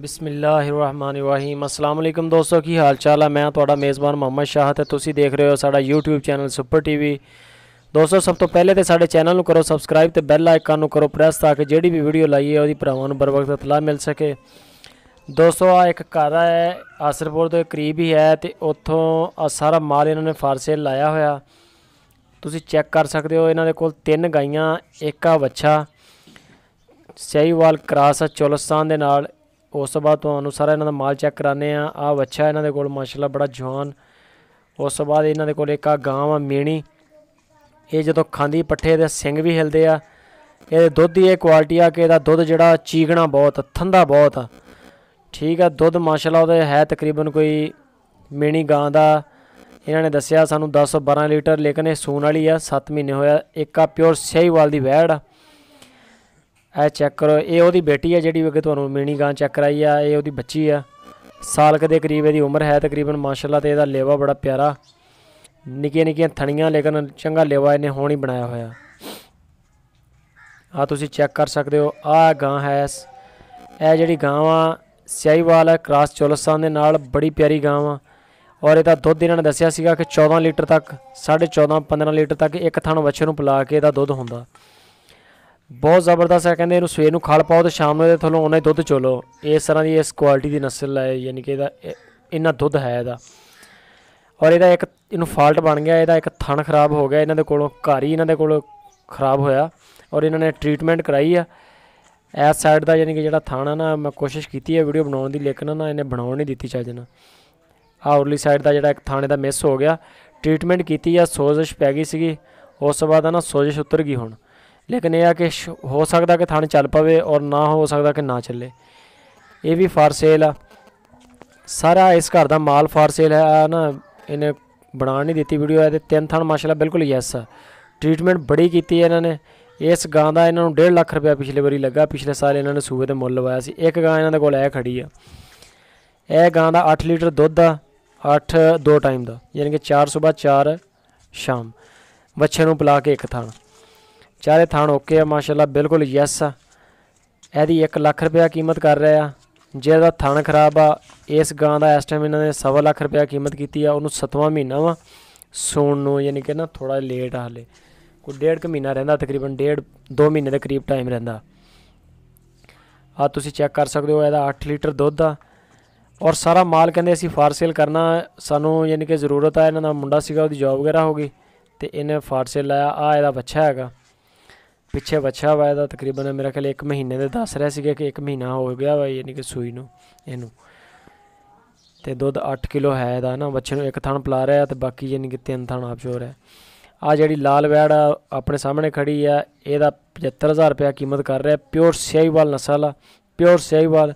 ਬਿਸਮਿਲ੍ਲਾਹਿਰਰਹਿਮਾਨਿਰਰਹੀਮ ਅਸਲਾਮ ਅਲੈਕਮ ਦੋਸਤੋ ਕੀ ਹਾਲ ਚਾਲ ਹੈ ਮੈਂ ਤੁਹਾਡਾ ਮੇਜ਼ਬਾਨ ਮੁਹੰਮਦ ਸ਼ਾਹ ਤੇ ਤੁਸੀਂ ਦੇਖ ਰਹੇ ਹੋ ਸਾਡਾ YouTube ਚੈਨਲ ਸੁਪਰ ਟੀਵੀ ਦੋਸਤੋ ਸਭ ਤੋਂ ਪਹਿਲੇ ਤੇ ਸਾਡੇ ਚੈਨਲ ਨੂੰ ਕਰੋ ਸਬਸਕ੍ਰਾਈਬ ਤੇ ਬੈਲ ਆਈਕਨ ਨੂੰ ਕਰੋ ਪ੍ਰੈਸ ਤਾਂ ਕਿ ਜਿਹੜੀ ਵੀ ਵੀਡੀਓ ਲਾਈਏ ਉਹਦੀ ਭਰਾਵਾਂ ਨੂੰ ਬਰਵਕਤ ਇਤਲਾਹ ਮਿਲ ਸਕੇ ਦੋਸਤੋ ਆ ਇੱਕ ਘਰ ਹੈ ਆਸਰਪੁਰ ਦੇ ਕਰੀਬ ਹੀ ਹੈ ਤੇ ਉੱਥੋਂ ਆ ਸਾਰਾ ਮਾਲ ਇਹਨਾਂ ਨੇ ਫਾਰਸੇ ਲਾਇਆ ਹੋਇਆ ਤੁਸੀਂ ਚੈੱਕ ਕਰ ਸਕਦੇ ਹੋ ਇਹਨਾਂ ਦੇ ਕੋਲ ਤਿੰਨ ਗਾਈਆਂ ਇੱਕ ਆ ਵੱਛਾ ਸਹੀਵਾਲ ਕਰਾਸ ਚੋਲਸਤਾਨ ਦੇ ਨਾਲ ਉਸ ਤੋਂ ਬਾਅਦ ਤੁਹਾਨੂੰ ਸਾਰਾ ਇਹਨਾਂ ਦਾ ਮਾਲ ਚੈੱਕ ਕਰਾਣੇ ਆ ਆ ਬੱਚਾ ਇਹਨਾਂ ਦੇ ਕੋਲ ਮਾਸ਼ਾਅੱਲਾ ਬੜਾ ਜਵਾਨ ਉਸ ਤੋਂ ਬਾਅਦ ਇਹਨਾਂ ਦੇ ਕੋਲ ਇੱਕ ਆ ਗਾਂ ਆ ਮੇਣੀ ਇਹ ਜਦੋਂ ਖਾਂਦੀ ਪੱਠੇ ਦੇ ਸਿੰਘ ਵੀ ਹਿਲਦੇ ਆ ਇਹਦੇ ਦੁੱਧ ਦੀ ਇਹ ਕੁਆਲਿਟੀ ਆ ਕਿ ਇਹਦਾ ਦੁੱਧ ਜਿਹੜਾ ਚੀਕਣਾ ਬਹੁਤ ਠੰਡਾ ਬਹੁਤ ਆ ਠੀਕ ਆ ਦੁੱਧ ਮਾਸ਼ਾਅੱਲਾ ਉਹਦੇ ਹੈ ਤਕਰੀਬਨ ਕੋਈ ਮੇਣੀ ਗਾਂ ਦਾ ਇਹਨਾਂ ਨੇ ਦੱਸਿਆ ਸਾਨੂੰ 10 12 ਲੀਟਰ ਲੇਕਿਨ ਇਹ ਸੂਨ ਵਾਲੀ ਆ 7 ਮਹੀਨੇ ਹੋਇਆ ਇੱਕ ਆ ਪਿਓਰ ਸਹੀਵਾਲ ਦੀ ਵੈੜ ਆ ਇਹ ਚੈੱਕ ਕਰੋ ਇਹ ਉਹਦੀ ਬੇਟੀ ਹੈ ਜਿਹੜੀ ਅੱਗੇ ਤੁਹਾਨੂੰ ਮੀਣੀ ਗਾਂ ਚੈੱਕ ਕਰਾਈ ਆ ਇਹ ਉਹਦੀ ਬੱਚੀ ਆ ਸਾਲ ਕ ਦੇ ਕਰੀਬ ਇਹਦੀ ਉਮਰ ਹੈ ਤਕਰੀਬਨ ਮਾਸ਼ਾਅੱਲਾ ਤੇ ਇਹਦਾ ਲੇਵਾ ਬੜਾ ਪਿਆਰਾ ਨਿੱਕੀਆਂ ਨਿੱਕੀਆਂ ਥਣੀਆਂ ਲੇਕਿਨ ਚੰਗਾ ਲੇਵਾ ਇਹਨੇ ਹੋਣ ਹੀ ਬਣਾਇਆ ਹੋਇਆ ਆ ਤੁਸੀਂ ਚੈੱਕ ਕਰ ਸਕਦੇ ਹੋ ਆ ਗਾਂ ਹੈ ਇਹ ਜਿਹੜੀ ਗਾਂ ਆ ਸਿਆਹੀਵਾਲ ਕ੍ਰਾਸ ਚੋਲਸਾਂ ਦੇ ਨਾਲ ਬੜੀ ਪਿਆਰੀ ਗਾਂ ਆ ਔਰ ਇਹਦਾ ਦੁੱਧ ਇਹਨਾਂ ਨੇ ਦੱਸਿਆ ਸੀਗਾ ਕਿ 14 ਲੀਟਰ ਤੱਕ 14.5 15 ਲੀਟਰ ਤੱਕ ਇੱਕ ਥਣ ਵੱਛੇ ਨੂੰ ਪਿਲਾ ਕੇ ਇਹਦਾ ਦੁੱਧ ਹੁੰਦਾ ਬਹੁਤ ਜ਼ਬਰਦਸਤ ਹੈ ਕਹਿੰਦੇ ਇਹਨੂੰ ਸਵੇਰ ਨੂੰ ਖਲ ਪਾਓ ਤੇ ਸ਼ਾਮ ਨੂੰ ਇਹਦੇ ਥੱਲੋਂ ਉਹਨੇ ਦੁੱਧ ਚੋਲੋ ਇਸ ਤਰ੍ਹਾਂ ਦੀ ਇਸ ਕੁਆਲਿਟੀ ਦੀ ਨਸਲ ਹੈ ਯਾਨੀ ਕਿ ਇਹਦਾ ਇੰਨਾ ਦੁੱਧ ਹੈ ਇਹਦਾ ਔਰ ਇਹਦਾ ਇੱਕ ਇਹਨੂੰ ਫਾਲਟ ਬਣ ਗਿਆ ਇਹਦਾ ਇੱਕ ਥਣ ਖਰਾਬ ਹੋ ਗਿਆ ਇਹਨਾਂ ਦੇ ਕੋਲੋਂ ਘਰ ਹੀ ਇਹਨਾਂ ਦੇ ਕੋਲੋਂ ਖਰਾਬ ਹੋਇਆ ਔਰ ਇਹਨਾਂ ਨੇ ਟ੍ਰੀਟਮੈਂਟ ਕਰਾਈ ਆ ਐਸ ਸਾਈਡ ਦਾ ਯਾਨੀ ਕਿ ਜਿਹੜਾ ਥਾਣਾ ਨਾ ਮੈਂ ਕੋਸ਼ਿਸ਼ ਕੀਤੀ ਹੈ ਵੀਡੀਓ ਬਣਾਉਣ ਦੀ ਲੇਕਿਨ ਨਾ ਇਹਨੇ ਬਣਾਉਣ ਨਹੀਂ ਦਿੱਤੀ ਚੱਜ ਨਾ ਆ ਔਰਲੀ ਸਾਈਡ ਦਾ ਜਿਹੜਾ ਇੱਕ ਥਾਣੇ ਦਾ ਮਿਸ ਹੋ ਗਿਆ ਟ੍ਰੀਟਮੈਂਟ ਕੀਤੀ ਆ ਸੋਜ਼ਿਸ਼ ਪੈ ਗਈ ਸੀਗੀ ਉਸ ਤੋਂ ਬਾਅਦ ਨਾ ਸੋਜ਼ਿਸ਼ ਉਤਰ ਗਈ ਹੁਣ ਲੇਕਿਨ ਇਹ ਆ ਕਿ ਹੋ ਸਕਦਾ ਕਿ ਥਣ ਚੱਲ ਪਵੇ ਔਰ ਨਾ ਹੋ ਸਕਦਾ ਕਿ ਨਾ ਚੱਲੇ ਇਹ ਵੀ ਫਾਰ ਸੇਲ ਆ ਸਾਰਾ ਇਸ ਘਰ ਦਾ ਮਾਲ ਫਾਰ ਸੇਲ ਹੈ ਨਾ ਇਹਨੇ ਬਣਾਣ ਨਹੀਂ ਦਿੱਤੀ ਵੀਡੀਓ ਹੈ ਤੇ ਤਿੰਨ ਥਣ ਮਾਸ਼ਾਅੱਲਾ ਬਿਲਕੁਲ ਯੈਸ ਟ੍ਰੀਟਮੈਂਟ ਬੜੀ ਕੀਤੀ ਹੈ ਇਹਨਾਂ ਨੇ ਇਸ ਗਾਂ ਦਾ ਇਹਨਾਂ ਨੂੰ 1.5 ਲੱਖ ਰੁਪਏ ਪਿਛਲੇ ਵਾਰੀ ਲੱਗਾ ਪਿਛਲੇ ਸਾਲ ਇਹਨਾਂ ਨੇ ਸੂਏ ਤੇ ਮੁੱਲ ਲਵਾਇਆ ਸੀ ਇੱਕ ਗਾਂ ਇਹਨਾਂ ਦੇ ਕੋਲ ਐ ਖੜੀ ਆ ਇਹ ਗਾਂ ਦਾ 8 ਲੀਟਰ ਦੁੱਧ ਆ 8 ਦੋ ਟਾਈਮ ਦਾ ਯਾਨੀ ਕਿ 4 ਸਵੇਰ 4 ਸ਼ਾਮ ਬੱਚੇ ਨੂੰ ਪਿਲਾ ਕੇ ਇੱਕ ਥਾਂ ਚਾਰੇ ਥਾਣ ਓਕੇ ਆ ਮਾਸ਼ਾਅੱਲਾ ਬਿਲਕੁਲ ਯੈਸ ਆ ਇਹਦੀ 1 ਲੱਖ ਰੁਪਿਆ ਕੀਮਤ ਕਰ ਰਿਹਾ ਆ ਜਿਹਦਾ ਥਣ ਖਰਾਬ ਆ ਇਸ ਗਾਂ ਦਾ ਇਸ ਟਾਈਮ ਇਹਨਾਂ ਨੇ 1.5 ਲੱਖ ਰੁਪਿਆ ਕੀਮਤ ਕੀਤੀ ਆ ਉਹਨੂੰ 7ਵਾਂ ਮਹੀਨਾ ਵਾ ਸੋਣ ਨੂੰ ਯਾਨੀ ਕਿ ਨਾ ਥੋੜਾ ਲੇਟ ਆ ਹਲੇ ਕੋਈ ਡੇਢ ਕੁ ਮਹੀਨਾ ਰਹਿੰਦਾ ਤਕਰੀਬਨ ਡੇਢ 2 ਮਹੀਨੇ ਦੇ ਕਰੀਬ ਟਾਈਮ ਰਹਿੰਦਾ ਆ ਤੁਸੀਂ ਚੈੱਕ ਕਰ ਸਕਦੇ ਹੋ ਇਹਦਾ 8 ਲੀਟਰ ਦੁੱਧ ਆ ਔਰ ਸਾਰਾ ਮਾਲ ਕਹਿੰਦੇ ਅਸੀਂ ਫਾਰ ਸੇਲ ਕਰਨਾ ਸਾਨੂੰ ਯਾਨੀ ਕਿ ਜ਼ਰੂਰਤ ਆ ਇਹਨਾਂ ਦਾ ਮੁੰਡਾ ਸੀਗਾ ਉਹਦੀ ਜੌਬ ਵਗੈਰਾ ਹੋ ਗਈ ਤੇ ਇਹਨੇ ਫਾਰ ਸੇਲ ਲਾਇਆ ਆ ਇਹਦਾ ਬੱਚਾ ਹੈਗਾ ਪਿੱਛੇ ਬੱਚਾ ਵਾ ਇਹਦਾ ਤਕਰੀਬਨ ਮੇਰੇ ਖਿਆਲ 1 ਮਹੀਨੇ ਦੇ ਦੱਸ ਰਿਹਾ ਸੀਗਾ ਕਿ 1 ਮਹੀਨਾ ਹੋ ਗਿਆ ਵਾ ਯਾਨੀ ਕਿ ਸੂਈ ਨੂੰ ਇਹਨੂੰ ਤੇ ਦੁੱਧ 8 ਕਿਲੋ ਹੈ ਇਹਦਾ ਨਾ ਬੱਚੇ ਨੂੰ ਇੱਕ ਥਣ ਪਲਾ ਰਿਹਾ ਤੇ ਬਾਕੀ ਯਾਨੀ ਕਿ ਤਿੰਨ ਥਣ ਆਪ ਚੋਰ ਹੈ ਆ ਜਿਹੜੀ ਲਾਲ ਵੈੜ ਆਪਣੇ ਸਾਹਮਣੇ ਖੜੀ ਆ ਇਹਦਾ 75000 ਰੁਪਏ ਕੀਮਤ ਕਰ ਰਿਹਾ ਪਿਓਰ ਸਿਆਹੀਵਾਲ ਨਸਲ ਆ ਪਿਓਰ ਸਿਆਹੀਵਾਲ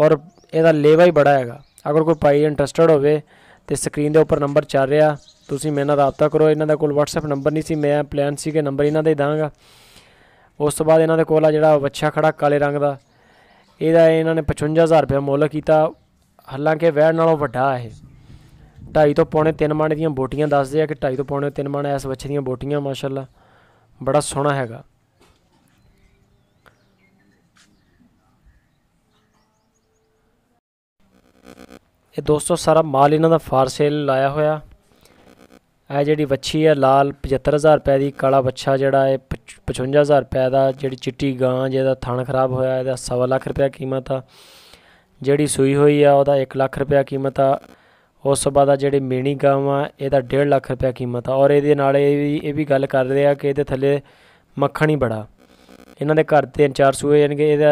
ਔਰ ਇਹਦਾ ਲੇਵਾ ਹੀ ਬੜਾ ਹੈਗਾ ਅਗਰ ਕੋਈ ਪਾਈ ਇੰਟਰਸਟਡ ਹੋਵੇ ਤੇ ਸਕਰੀਨ ਦੇ ਉੱਪਰ ਨੰਬਰ ਚੱਲ ਰਿਹਾ ਤੁਸੀਂ ਮੇਰੇ ਨਾਲ رابطہ ਕਰੋ ਇਹਨਾਂ ਦਾ ਕੋਲ WhatsApp ਨੰਬਰ ਨਹੀਂ ਸੀ ਮੈਂ ਪਲਾਨ ਸੀ ਕਿ ਨੰਬਰ ਇਹਨਾਂ ਦੇ ਦਾਂਗਾ ਉਸ ਤੋਂ ਬਾਅਦ ਇਹਨਾਂ ਦੇ ਕੋਲ ਆ ਜਿਹੜਾ ਵੱਛਾ ਖੜਾ ਕਾਲੇ ਰੰਗ ਦਾ ਇਹਦਾ ਇਹਨਾਂ ਨੇ 55000 ਰੁਪਏ ਮੁੱਲ ਕੀਤਾ ਹਾਲਾਂਕਿ ਵੈੜ ਨਾਲੋਂ ਵੱਡਾ ਹੈ ਢਾਈ ਤੋਂ ਪੌਣੇ 3 ਮਣ ਦੀਆਂ ਬੋਟੀਆਂ ਦੱਸਦੇ ਆ ਕਿ ਢਾਈ ਤੋਂ ਪੌਣੇ 3 ਮਣ ਐਸ ਵੱਛੇ ਦੀਆਂ ਬੋਟੀਆਂ ਮਾਸ਼ਾਅੱਲਾ ਬੜਾ ਸੋਹਣਾ ਹੈਗਾ ਇਹ ਦੋਸਤੋ ਸਾਰਾ ਮਾਲ ਇਹਨਾਂ ਦਾ ਫਾਰ ਸੇਲ ਲਾਇਆ ਹੋਇਆ ਇਹ ਜਿਹੜੀ ਵੱਛੀ ਹੈ ਲਾਲ 75000 ਰੁਪਏ ਦੀ ਕਾਲਾ ਵੱਛਾ ਜਿਹੜਾ ਹੈ 55000 ਰੁਪਏ ਦਾ ਜਿਹੜੀ ਚਿੱਟੀ ਗਾਂ ਜਿਹਦਾ ਥਣ ਖਰਾਬ ਹੋਇਆ ਇਹਦਾ 1.5 ਲੱਖ ਰੁਪਏ ਕੀਮਤ ਆ ਜਿਹੜੀ ਸੂਈ ਹੋਈ ਆ ਉਹਦਾ 1 ਲੱਖ ਰੁਪਏ ਕੀਮਤ ਆ ਉਸ ਤੋਂ ਬਾਅਦ ਜਿਹੜੀ ਮੀਣੀ ਗਾਂ ਆ ਇਹਦਾ 1.5 ਲੱਖ ਰੁਪਏ ਕੀਮਤ ਆ ਔਰ ਇਹਦੇ ਨਾਲ ਇਹ ਵੀ ਇਹ ਵੀ ਗੱਲ ਕਰ ਰਹੇ ਆ ਕਿ ਇਹਦੇ ਥੱਲੇ ਮੱਖਣ ਹੀ ਬੜਾ ਇਹਨਾਂ ਦੇ ਘਰ 3 4 ਸੂਏ ਯਾਨੀ ਕਿ ਇਹਦਾ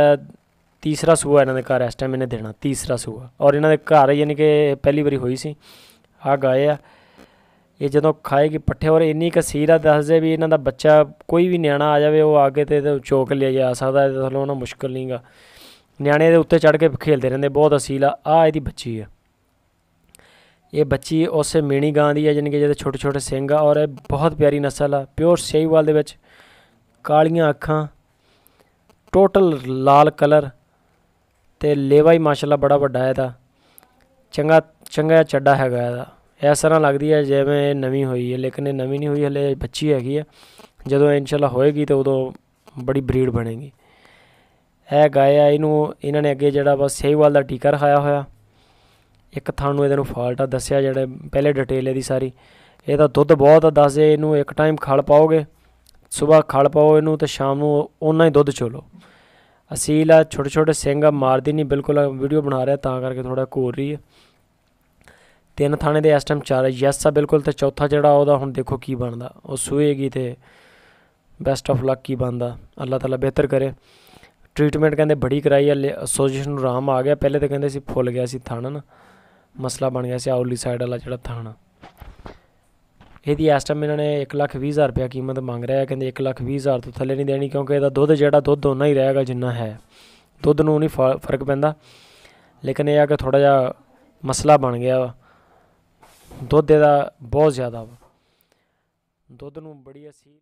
ਤੀਸਰਾ ਸੂਆ ਇਹਨਾਂ ਦੇ ਘਰ ਇਸ ਟਾਈਮ ਇਹਨੇ ਦੇਣਾ ਤੀਸਰਾ ਸੂਆ ਔਰ ਇਹਨਾਂ ਦੇ ਘਰ ਯਾਨੀ ਕਿ ਪਹਿਲੀ ਵਾਰੀ ਹੋਈ ਸੀ ਆ ਗਾਏ ਆ ਇਹ ਜਦੋਂ ਖਾਏਗੀ ਪੱਠੇ ਔਰ ਇੰਨੀ ਸੀਰਾ ਦੱਸ ਦੇ ਵੀ ਇਹਨਾਂ ਦਾ ਬੱਚਾ ਕੋਈ ਵੀ ਨਿਆਣਾ ਆ ਜਾਵੇ ਉਹ ਆ ਕੇ ਤੇ ਚੋਕ ਲਿਆ ਜਾ ਸਕਦਾ ਇਹ ਤੁਹਾਨੂੰ ਉਹਨਾਂ ਮੁਸ਼ਕਲ ਨਹੀਂਗਾ ਨਿਆਣੇ ਦੇ ਉੱਤੇ ਚੜ ਕੇ ਖੇਲਦੇ ਰਹਿੰਦੇ ਬਹੁਤ ਅਸੀਲ ਆ ਆ ਇਹਦੀ ਬੱਚੀ ਆ ਇਹ ਬੱਚੀ ਉਸੇ ਮੀਣੀ ਗਾਂ ਦੀ ਹੈ ਜਿਨ ਕਿ ਜਿਹਦੇ ਛੋਟੇ ਛੋਟੇ ਸਿੰਘ ਆ ਔਰ ਇਹ ਬਹੁਤ ਪਿਆਰੀ ਨਸਲ ਆ ਪਿਓਰ ਸੇਈਵਾਲ ਦੇ ਵਿੱਚ ਕਾਲੀਆਂ ਅੱਖਾਂ ਟੋਟਲ ਲਾਲ ਕਲਰ ਤੇ ਲੇਵਾ ਹੀ ਮਾਸ਼ਾਅੱਲਾ ਬੜਾ ਵੱਡਾ ਹੈ ਦਾ ਚੰਗਾ ਚੰਗਾ ਚੱਡਾ ਹੈਗਾ ਇਹਦਾ ਇਸ ਤਰ੍ਹਾਂ ਲੱਗਦੀ ਹੈ ਜਿਵੇਂ ਇਹ ਨਵੀਂ ਹੋਈ ਹੈ ਲੇਕਿਨ ਇਹ ਨਵੀਂ ਨਹੀਂ ਹੋਈ ਹਲੇ ਬੱਚੀ ਹੈਗੀ ਹੈ ਜਦੋਂ ਇਨਸ਼ਾਅੱਲਾ ਹੋਏਗੀ ਤਾਂ ਉਦੋਂ ਬੜੀ ਬਰੀਡ ਬਣੇਗੀ ਇਹ ਗਾਇਆ ਇਹਨੂੰ ਇਹਨਾਂ ਨੇ ਅੱਗੇ ਜਿਹੜਾ ਬਸ ਸੇਵਾਲ ਦਾ ਟੀਕਾ ਰਖਾਇਆ ਹੋਇਆ ਇੱਕ ਥਾਂ ਨੂੰ ਇਹਦੇ ਨੂੰ ਫਾਲਟ ਆ ਦੱਸਿਆ ਜਿਹੜੇ ਪਹਿਲੇ ਡਿਟੇਲ ਇਹਦੀ ਸਾਰੀ ਇਹਦਾ ਦੁੱਧ ਬਹੁਤ ਆ ਦੱਸਦੇ ਇਹਨੂੰ ਇੱਕ ਟਾਈਮ ਖਲ ਪਾਓਗੇ ਸਵੇਰ ਖਲ ਪਾਓ ਇਹਨੂੰ ਤੇ ਸ਼ਾਮ ਨੂੰ ਉਹਨਾਂ ਹੀ ਦੁੱਧ ਚੋਲੋ ਅਸੀਲ ਆ ਛੋਟੇ ਛੋਟੇ ਸਿੰਘ ਮਾਰਦੀ ਨਹੀਂ ਬਿਲਕੁਲ ਵੀਡੀਓ ਬਣਾ ਰਿਹਾ ਤਾਂ ਕਰਕੇ ਥੋੜਾ ਘੋਰ ਰਹੀ ਹੈ ਤਿੰਨ ਥਾਣੇ ਦੇ ਇਸ ਟਾਈਮ ਚਾਰ ਯੈਸ ਆ ਬਿਲਕੁਲ ਤੇ ਚੌਥਾ ਜਿਹੜਾ ਉਹਦਾ ਹੁਣ ਦੇਖੋ ਕੀ ਬਣਦਾ ਉਹ ਸੂਏਗੀ ਤੇ ਬੈਸਟ ਆਫ ਲੱਕ ਕੀ ਬਣਦਾ ਅੱਲਾਹ ਤਾਲਾ ਬਿਹਤਰ ਕਰੇ ਟ੍ਰੀਟਮੈਂਟ ਕਹਿੰਦੇ ਬੜੀ ਕਰਾਈ ਆ ਐਸੋਸੀਏਸ਼ਨ ਨੂੰ ਆਰਾਮ ਆ ਗਿਆ ਪਹਿਲੇ ਤਾਂ ਕਹਿੰਦੇ ਸੀ ਫੁੱਲ ਗਿਆ ਸੀ ਥਾਣਾ ਨਾ ਮਸਲਾ ਬਣ ਗਿਆ ਸੀ ਆਉਲੀ ਸਾਈਡ ਵਾਲਾ ਜਿਹੜਾ ਥਾਣਾ ਇਹਦੀ ਇਸ ਟਾਈਮ ਇਹਨਾਂ ਨੇ 120000 ਰੁਪਿਆ ਕੀਮਤ ਮੰਗ ਰਿਹਾ ਕਹਿੰਦੇ 120000 ਤੋਂ ਥੱਲੇ ਨਹੀਂ ਦੇਣੀ ਕਿਉਂਕਿ ਇਹਦਾ ਦੁੱਧ ਜਿਹੜਾ ਦੁੱਧ ਉਹਨਾਂ ਹੀ ਰਹੇਗਾ ਜਿੰਨਾ ਹੈ ਦੁੱਧ ਨੂੰ ਨਹੀਂ ਫਰਕ ਪੈਂਦਾ ਲੇਕਿਨ ਇਹ ਆ ਕਿ ਥੋੜਾ ਜਿਹਾ ਮਸਲਾ ਬਣ ਗਿਆ ਦੁੱਧ ਦਾ ਬਹੁਤ ਜ਼ਿਆਦਾ ਵਾ ਦੁੱਧ ਨੂੰ ਬੜੀ ਅਸੀਂ